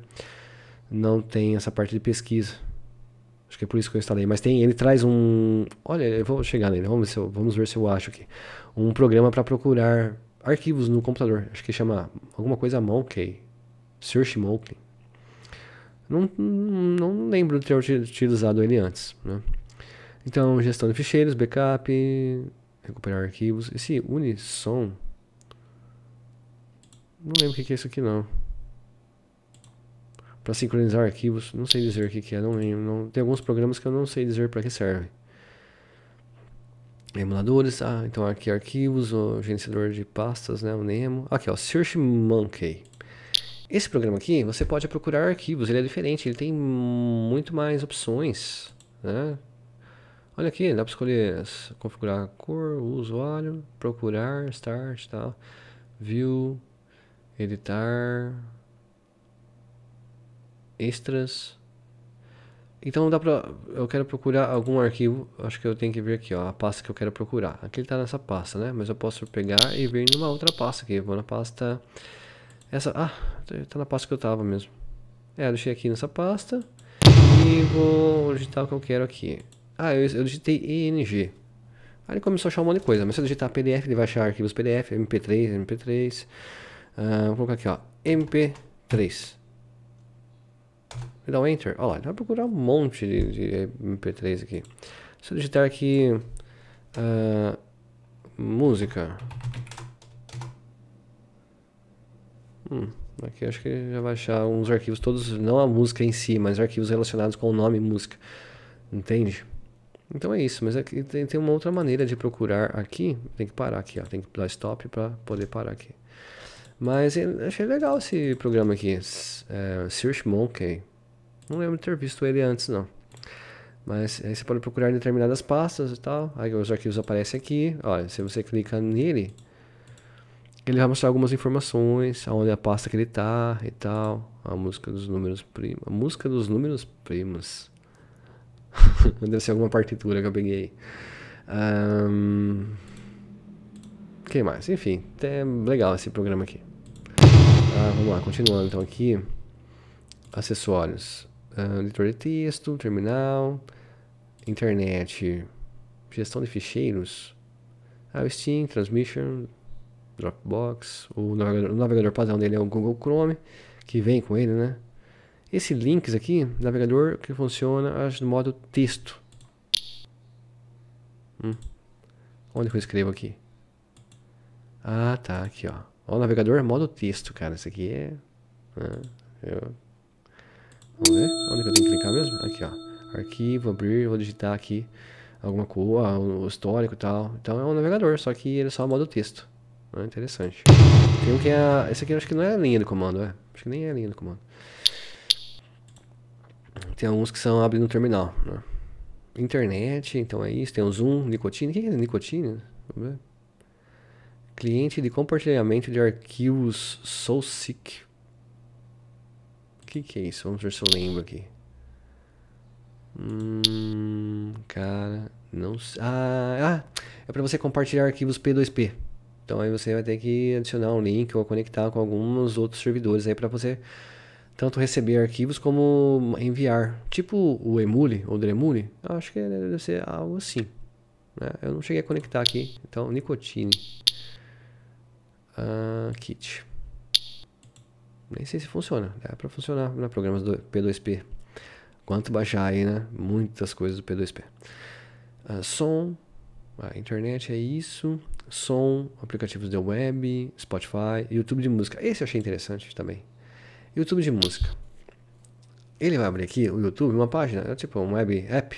não tem essa parte de pesquisa. Acho que é por isso que eu instalei. Mas tem, ele traz um. Olha, eu vou chegar nele. Vamos ver se eu, vamos ver se eu acho aqui. Um programa para procurar arquivos no computador. Acho que chama alguma coisa Monkey. Search Monkey. Não, não, lembro de ter utilizado ele antes. Né? Então, gestão de ficheiros, backup, Recuperar arquivos. Esse Unison... Não lembro o que, é isso aqui não. Para sincronizar arquivos, não sei dizer o que, que é, não lembro. Não, tem alguns programas que eu não sei dizer para que serve. Emuladores, ah, então aqui arquivos, o gerenciador de pastas, né, o Nemo. Aqui ó, Search Monkey. Esse programa aqui, você pode procurar arquivos, ele é diferente, ele tem muito mais opções, né? Olha aqui, dá para escolher configurar a cor, o usuário, procurar, start, tal, view, editar, extras. Então dá pra, eu quero procurar algum arquivo, acho que eu tenho que vir aqui, ó, a pasta que eu quero procurar. Aqui ele tá nessa pasta, né? Mas eu posso pegar e vir numa outra pasta aqui, vou na pasta, essa, ah, tá na pasta que eu tava mesmo. É, eu deixei aqui nessa pasta e vou digitar o que eu quero aqui. Ah, eu, eu digitei ENG. Aí ele começou a achar um monte de coisa. Mas se eu digitar PDF, ele vai achar arquivos PDF, MP3, MP3. Uh, ah, vou colocar aqui, ó. MP3. Vou dar um Enter. Olha lá, ele vai procurar um monte de, de MP3 aqui. Se eu digitar aqui. Uh, música. Hum, aqui acho que já vai achar uns arquivos todos, não a música em si, mas arquivos relacionados com o nome música. Entende? Então é isso, mas aqui é tem, tem uma outra maneira de procurar aqui. Tem que parar aqui, ó. Tem que dar stop para poder parar aqui. Mas é, achei legal esse programa aqui, é, Search Monkey. Não lembro de ter visto ele antes, não. Mas aí você pode procurar em determinadas pastas e tal. Aí os arquivos aparecem aqui. Olha, se você clica nele, ele vai mostrar algumas informações, aonde a pasta que ele tá e tal. A música dos números primos. A música dos números primos. Deve ser alguma partitura que eu peguei. Um, que mais? Enfim, é legal esse programa aqui. Ah, vamos lá, continuando então aqui. Acessórios. Uh, editor de texto, terminal, internet, gestão de ficheiros. Ah, Steam, Transmission, Dropbox. O navegador, o navegador padrão dele é o Google Chrome, que vem com ele, né? Esse links aqui, navegador que funciona acho, no modo texto. Hum. Onde que eu escrevo aqui? Ah, tá, aqui, ó. ó. O navegador é modo texto, cara. esse aqui é... Ah, eu... Vamos ver? Onde que eu tenho que clicar mesmo? Aqui, ó. Arquivo, abrir, vou digitar aqui alguma coisa, ah, o histórico e tal. Então é um navegador, só que ele é só modo texto. Ah, interessante. Tem um que é... Esse aqui eu acho que não é a linha do comando, é? Acho que nem é a linha do comando. Tem alguns que são abrem no terminal. Né? Internet, então é isso. Tem o Zoom, nicotina. O que é nicotina? Cliente de compartilhamento de arquivos SoulSeek. O que, que é isso? Vamos ver se eu lembro aqui. Hum, cara, não sei. Ah, ah, é para você compartilhar arquivos P2P. Então aí você vai ter que adicionar um link ou conectar com alguns outros servidores aí para você tanto receber arquivos como enviar. Tipo o Emule ou Dremule, eu acho que deve ser algo assim. Né? Eu não cheguei a conectar aqui, então Nicotine. Uh, kit. Nem sei se funciona, dá para funcionar na programas do P2P. Quanto baixar aí, né? Muitas coisas do P2P. Uh, ah, som, a ah, internet é isso. Som, aplicativos de web, Spotify, YouTube de música. Esse eu achei interessante também. YouTube de música. Ele vai abrir aqui o YouTube, uma página, é tipo um web app,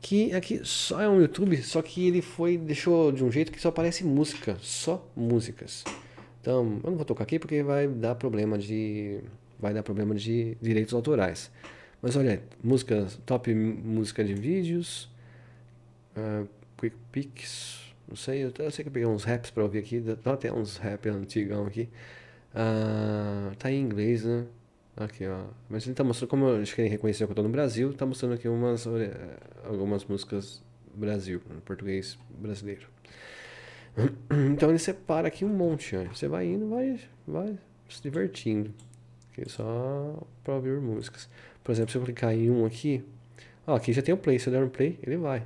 que aqui só é um YouTube, só que ele foi deixou de um jeito que só aparece música, só músicas. Então, eu não vou tocar aqui porque vai dar problema de vai dar problema de direitos autorais. Mas olha, músicas, top música de vídeos, uh, quick picks, não sei, eu, eu sei que eu peguei uns raps para ouvir aqui, dá até uns rap antigão aqui. Ah, tá em inglês, né? Aqui, ó. Mas ele tá mostrando, como acho que ele reconheceu que eu tô no Brasil, tá mostrando aqui umas, eh, algumas músicas Brasil, português brasileiro. Então ele separa aqui um monte, ó. Você vai indo, vai, vai se divertindo. Aqui só pra ouvir músicas. Por exemplo, se eu clicar em um aqui, ó, aqui já tem o play. Se eu der um play, ele vai.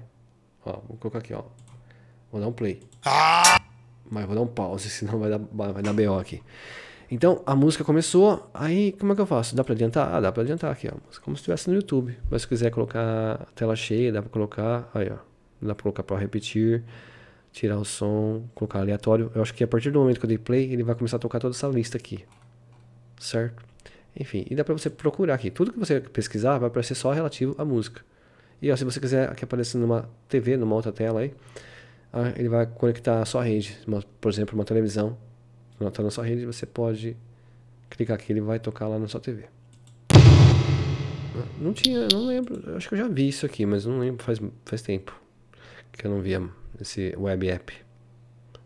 Ó, vou colocar aqui, ó. Vou dar um play. Ah! Mas vou dar um pause, senão vai dar, vai dar BO aqui. Então a música começou, aí como é que eu faço? Dá para adiantar? Ah, dá para adiantar aqui, ó, como se estivesse no YouTube. Mas se quiser colocar a tela cheia, dá para colocar, aí ó, dá para colocar para repetir, tirar o som, colocar aleatório. Eu acho que a partir do momento que eu dei play, ele vai começar a tocar toda essa lista aqui, certo? Enfim, e dá para você procurar aqui. Tudo que você pesquisar vai aparecer só relativo à música. E ó, se você quiser que apareça numa TV, numa outra tela aí, ah, ele vai conectar a sua rede, uma, por exemplo, uma televisão quando está na sua rede, você pode clicar aqui, ele vai tocar lá na sua TV. Ah, não tinha, não lembro, acho que eu já vi isso aqui, mas não lembro, faz, faz tempo que eu não via esse web app.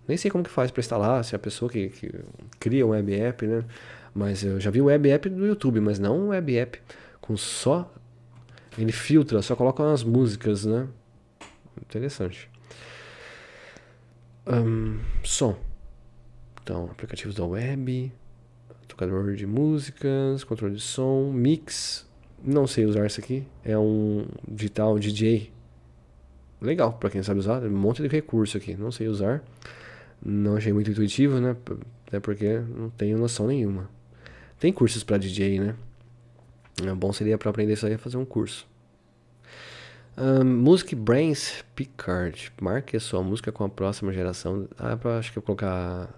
Nem sei como que faz para instalar, se é a pessoa que, que cria o web app, né? Mas eu já vi o web app do YouTube, mas não um web app com só ele filtra, só coloca umas músicas, né? Interessante. Um, som. Então, aplicativos da web, tocador de músicas, controle de som, mix. Não sei usar isso aqui. É um digital DJ. Legal, para quem sabe usar. Tem um monte de recurso aqui. Não sei usar. Não achei muito intuitivo, né? Até porque não tenho noção nenhuma. Tem cursos para DJ, né? É bom seria para aprender isso aí fazer um curso. Um, Music Brains Picard. Marque sua música com a próxima geração. Ah, pra, acho que eu vou colocar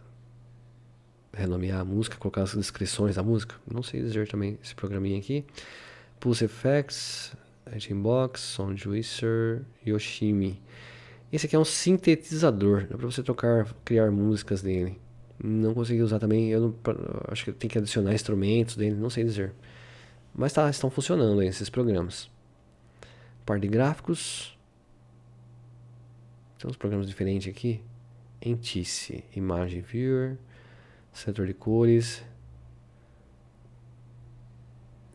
renomear a música, colocar as descrições da música. Não sei dizer também esse programinha aqui. Pulse Effects, Box, Sound Juicer, Yoshimi. Esse aqui é um sintetizador, dá para você tocar, criar músicas nele. Não consegui usar também, eu não, acho que tem que adicionar instrumentos dele, não sei dizer. Mas tá, estão funcionando aí, esses programas. Par de gráficos. Tem uns programas diferentes aqui. Entice, Imagem Viewer. Setor de cores.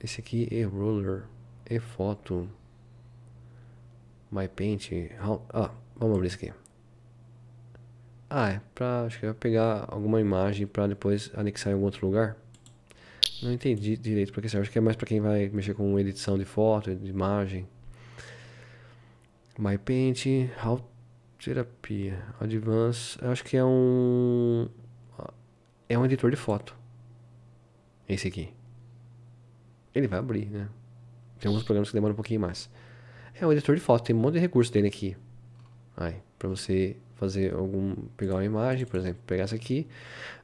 Esse aqui é roller, é foto. My Paint. Ah, vamos abrir isso aqui. Ah, é pra, acho que é pegar alguma imagem para depois anexar em algum outro lugar. Não entendi direito para que serve. Acho que é mais para quem vai mexer com edição de foto, de imagem. My Paint, How Advance. Acho que é um é um editor de foto. Esse aqui. Ele vai abrir, né? Tem alguns programas que demoram um pouquinho mais. É um editor de foto, tem um monte de recurso dele aqui. Aí, pra você fazer algum. pegar uma imagem, por exemplo, pegar essa aqui,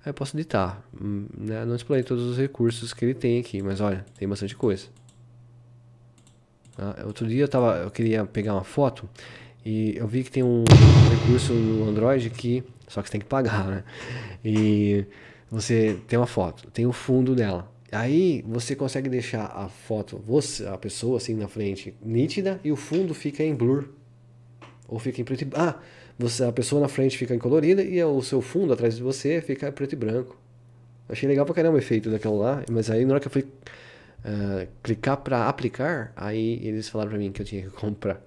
aí eu posso editar. Hum, né? Não explorei todos os recursos que ele tem aqui, mas olha, tem bastante coisa. Ah, outro dia eu, tava, eu queria pegar uma foto e eu vi que tem um recurso no Android que. Só que você tem que pagar, né? E você tem uma foto, tem o fundo dela. Aí você consegue deixar a foto, você, a pessoa assim na frente, nítida e o fundo fica em blur. Ou fica em preto e branco Ah, você, a pessoa na frente fica em colorida e o seu fundo atrás de você fica preto e branco. Achei legal pra caramba o efeito daquela lá, mas aí na hora que eu fui uh, clicar para aplicar, aí eles falaram pra mim que eu tinha que comprar.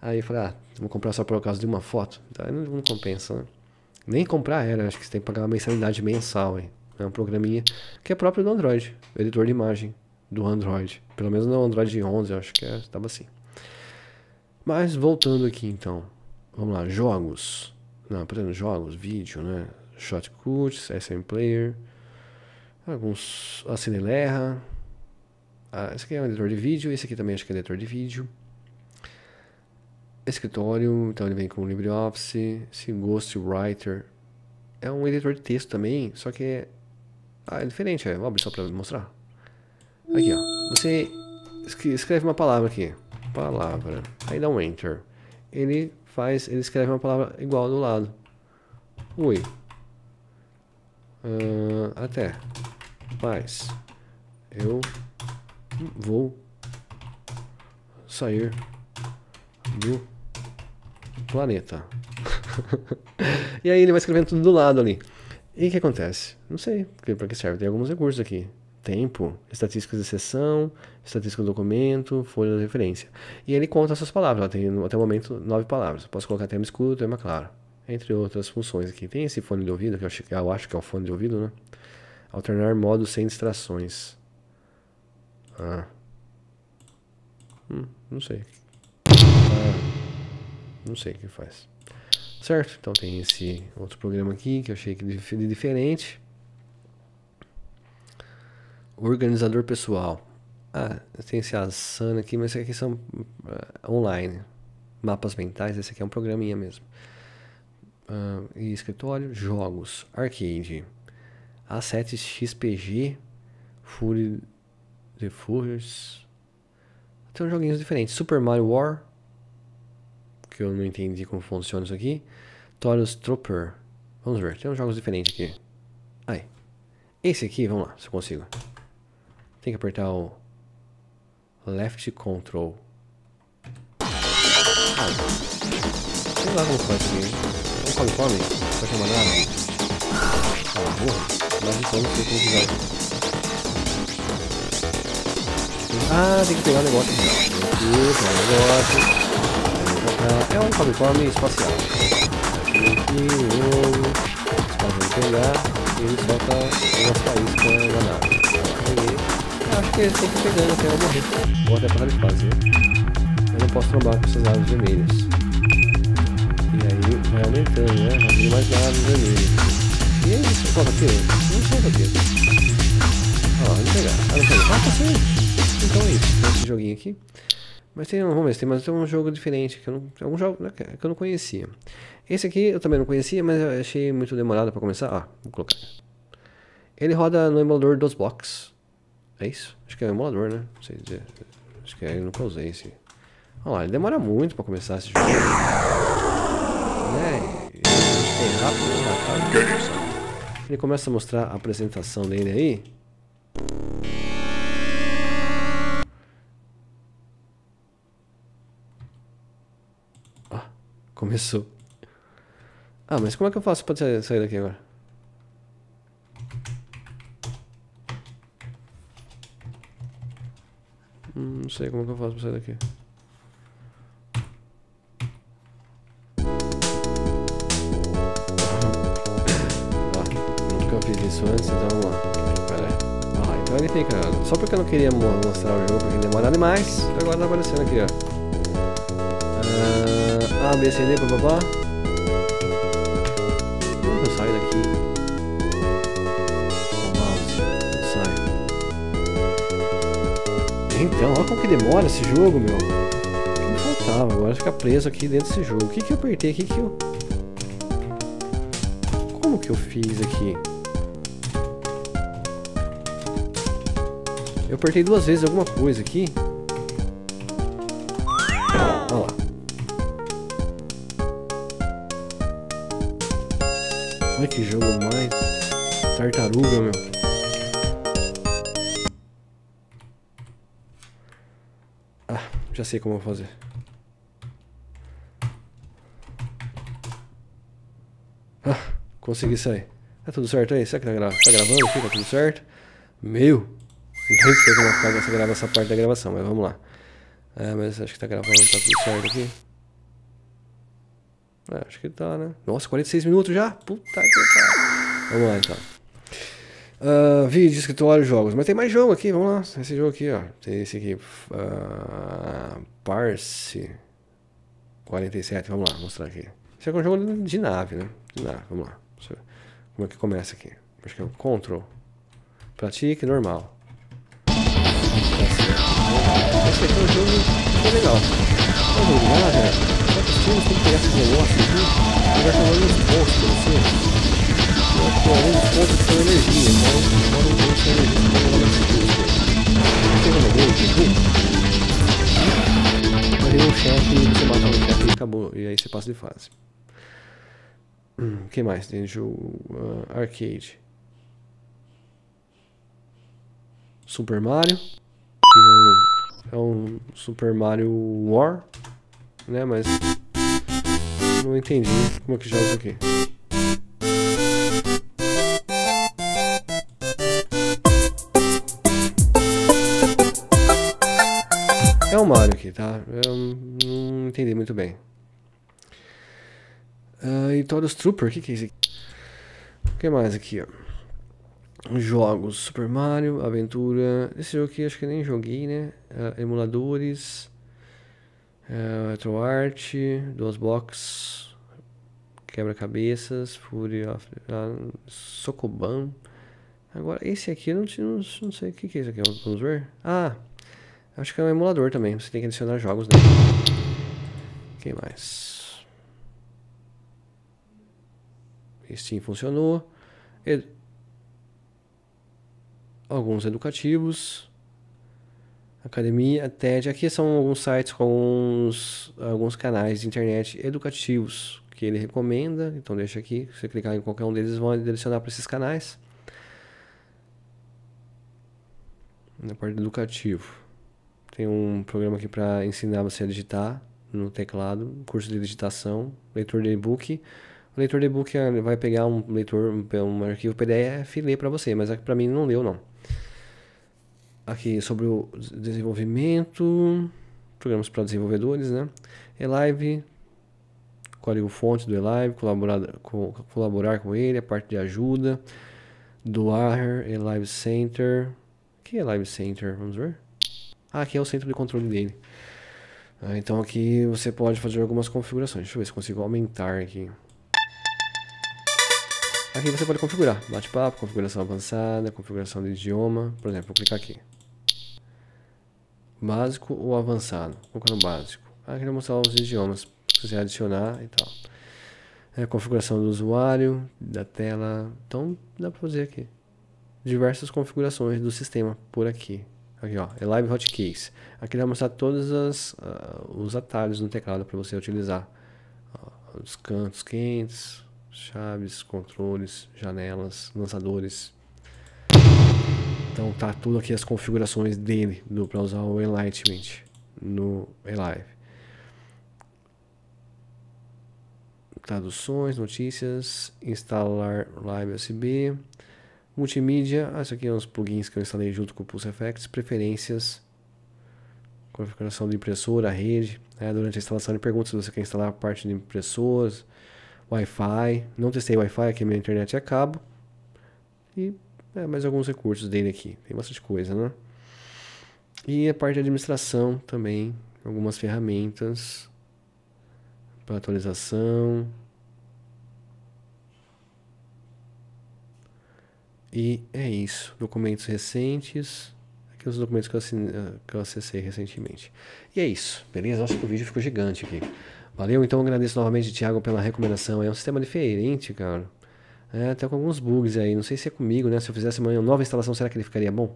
Aí eu falei, ah, vou comprar só por causa de uma foto. Então, aí não, não compensa, né? Nem comprar era, acho que você tem que pagar uma mensalidade mensal. Hein? É um programinha que é próprio do Android, editor de imagem do Android. Pelo menos no Android 11, acho que estava é, assim. Mas voltando aqui então, vamos lá, jogos. Não, por exemplo, jogos, vídeo, né? Shotcuts, SM Player, alguns, a Cinelerra. Ah, esse aqui é um editor de vídeo, esse aqui também acho que é editor de vídeo escritório, então ele vem com LibreOffice, esse Ghostwriter. É um editor de texto também, só que é, ah, é diferente, é. vou abrir só para mostrar. Aqui, ó. Você escreve uma palavra aqui. Palavra. Aí dá um enter. Ele faz, ele escreve uma palavra igual do lado. Ui. Uh, ah, até. Mas eu vou sair do planeta. e aí ele vai escrevendo tudo do lado ali. E o que acontece? Não sei para que serve. Tem alguns recursos aqui. Tempo, estatísticas de sessão, estatística do documento, folha de referência. E ele conta essas palavras. tem até o momento nove palavras. Posso colocar tema escuro, tema claro. Entre outras funções aqui. Tem esse fone de ouvido, que eu acho, que é o fone de ouvido, né? Alternar modo sem distrações. Ah. Hum, não sei. Ah não sei o que faz. Certo? Então tem esse outro programa aqui que eu achei que de diferente. Organizador pessoal. Ah, tem esse Asana aqui, mas aqui são uh, online. Mapas mentais, esse aqui é um programinha mesmo. Uh, e escritório, jogos, arcade. A7XPG, Fury The Furious. Tem uns joguinhos diferentes. Super Mario War, porque eu não entendi como funciona isso aqui. Taurus Trooper. Vamos ver, tem uns jogos diferentes aqui. Ai. Esse aqui, vamos lá, se eu consigo. Tem que apertar o... Left Control. Ai. Sei lá como faz isso aqui. É um come-come? Vai chamar nada? Ah, burra. Mas então não sei como usar. Ah, tem que pegar o negócio. Tem que pegar o negócio. É, é um Famicom espacial. Aqui o jogo, podem pegar, ele solta umas faíscas da nave. acho que ele tem que pegar até eu morrer. Vou até parar de fazer. Eu não posso trombar com essas naves vermelhas. E aí vai aumentando, né? Vai vir mais naves vermelhas. E é isso, solta aqui. Não sei o que. ah, não pegar. Ah, não pegar. Ah, Então é isso, esse joguinho aqui. Mas tem, vamos ver, tem mais um jogo diferente, que eu não, algum é jogo né, que eu não conhecia. Esse aqui eu também não conhecia, mas eu achei muito demorado para começar. Ah, vou colocar. Ele roda no emulador dos blocks. É isso? Acho que é o emulador, né? Não sei dizer. Acho que é, eu nunca usei esse. Olha lá, ele demora muito para começar esse jogo. Né? Ele, é rápido, Ele começa a mostrar a apresentação dele aí. Começou. Ah, mas como é que eu faço pra sair daqui agora? Hum, não sei como é que eu faço pra sair daqui. Ah, nunca fiz isso antes, então vamos lá. Pera aí. Ah, então ele fica. Só porque eu não queria mostrar o jogo, porque demora demais, agora tá aparecendo aqui, ó. Ah, a, ah, B, C, D, bababá. Como é eu saio daqui? Com o Saio. Então, olha como que demora esse jogo, meu. O que faltava? Agora é ficar preso aqui dentro desse jogo. O que que eu apertei? O que que eu... Como que eu fiz aqui? Eu apertei duas vezes alguma coisa aqui. que jogo mais. Tartaruga, meu. Ah, já sei como eu vou fazer. Ah, consegui sair. Tá tudo certo aí? Será que tá, gra tá gravando aqui? Tá tudo certo? Meu! Não sei como vai essa, grava essa parte da gravação, mas vamos lá. É, mas acho que tá gravando, tá tudo certo aqui. É, acho que tá, né? Nossa, 46 minutos já? Puta que pariu. Vamos lá então. Uh, vídeo, escritório, jogos. Mas tem mais jogo aqui, vamos lá. Esse jogo aqui, ó. Tem esse aqui. Uh, Parse 47, vamos lá, mostrar aqui. Esse aqui é um jogo de nave, né? De nave, vamos lá. Como é que começa aqui? Acho que é o Control. Pratique normal. Esse aqui é um jogo é legal. Vamos lá, galera times tem que pegar esse negócio aqui e vai tomando uns postos, não sei. Atualmente os pontos com energia, então agora não tem energia, então não vai ser Chega no gol, energia. Aí o chefe, você mata o chefe e acabou, e aí você passa de fase. O que mais tem jogo? Uh, arcade. Super Mario. Que é um, é um Super Mario War né? Mas não entendi como é que joga isso aqui. É o Mario aqui, tá? Eu não entendi muito bem. Uh, e todos Trooper, o que, que é isso aqui? O que mais aqui, ó? Jogos, Super Mario, Aventura. Esse jogo aqui acho que nem joguei, né? Uh, emuladores. É, Retroarte, Art, duas box, quebra-cabeças, Fury of uh, Sokoban. Agora, esse aqui eu não, não, não sei o que, que é isso aqui. Vamos ver? Ah, acho que é um emulador também. Você tem que adicionar jogos nele. Né? O que mais? sim funcionou. Ed... Alguns educativos. Academia TED. Aqui são alguns sites com alguns, alguns canais de internet educativos que ele recomenda. Então deixa aqui, se você clicar em qualquer um deles, vão direcionar para esses canais. Na parte educativo. Tem um programa aqui para ensinar você a digitar no teclado, curso de digitação, leitor de e-book. O leitor de e-book vai pegar um leitor, um arquivo PDF e ler para você, mas é para mim não leu não aqui sobre o desenvolvimento, programas para desenvolvedores, né? Elive, código-fonte do Elive, colaborar, colaborar com ele, a parte de ajuda, doar, Elive Center, que é Live Center? Vamos ver. Ah, aqui é o centro de controle dele. Ah, então aqui você pode fazer algumas configurações. Deixa eu ver se consigo aumentar aqui. Aqui você pode configurar. Bate-papo, configuração avançada, configuração de idioma. Por exemplo, vou clicar aqui. Básico ou avançado? Vou colocar no básico. Ah, queria mostrar os idiomas, se você adicionar e tal. É, configuração do usuário, da tela. Então, dá para fazer aqui. Diversas configurações do sistema por aqui. Aqui, ó, é Live Hotkeys. Aqui vai mostrar todos as, uh, os atalhos no teclado para você utilizar. os cantos quentes, chaves, controles, janelas, lançadores, então tá tudo aqui as configurações dele para usar o Enlightenment no Elive. Traduções, notícias, instalar Live USB, multimídia, ah, isso aqui é uns plugins que eu instalei junto com o Pulse Effects, preferências, configuração de impressora, rede, né? durante a instalação ele pergunta se você quer instalar a parte de impressoras, Wi-Fi, não testei Wi-Fi, aqui minha internet é cabo, e é, mais alguns recursos dele aqui. Tem bastante coisa, né? E a parte de administração também. Algumas ferramentas para atualização. E é isso. Documentos recentes. Aqui os documentos que eu, assinei, eh, que eu acessei recentemente. E é isso, beleza? Acho que o vídeo ficou gigante aqui. Valeu, então agradeço novamente, Thiago, pela recomendação. É um sistema diferente, cara. É, tá com alguns bugs aí. Não sei se é comigo, né? Se eu fizesse amanhã uma nova instalação, será que ele ficaria bom?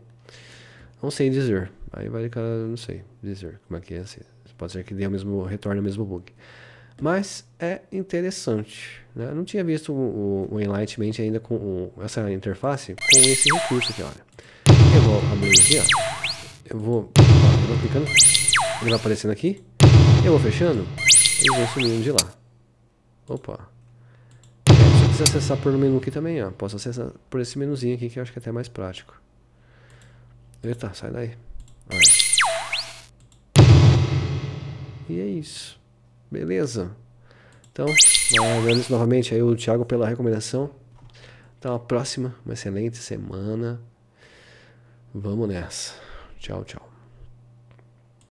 Não sei dizer. Aí vai ficar, não sei dizer como é que é. Assim. Pode ser que dê o mesmo, retorne o mesmo bug. Mas é interessante. Né? Eu não tinha visto o, o Enlightenment ainda com o, essa interface com esse recurso aqui, olha. Eu vou abrir aqui, ó. Eu vou, eu vou clicando. Ele vai aparecendo aqui. Eu vou fechando. Ele vai sumindo de lá. Opa se acessar por menu aqui também, ó. Posso acessar por esse menuzinho aqui que eu acho que é até mais prático. Eita, sai daí. E é isso. Beleza. Então, agradeço novamente aí o Thiago pela recomendação. Até então, uma próxima, uma excelente semana. Vamos nessa. Tchau, tchau.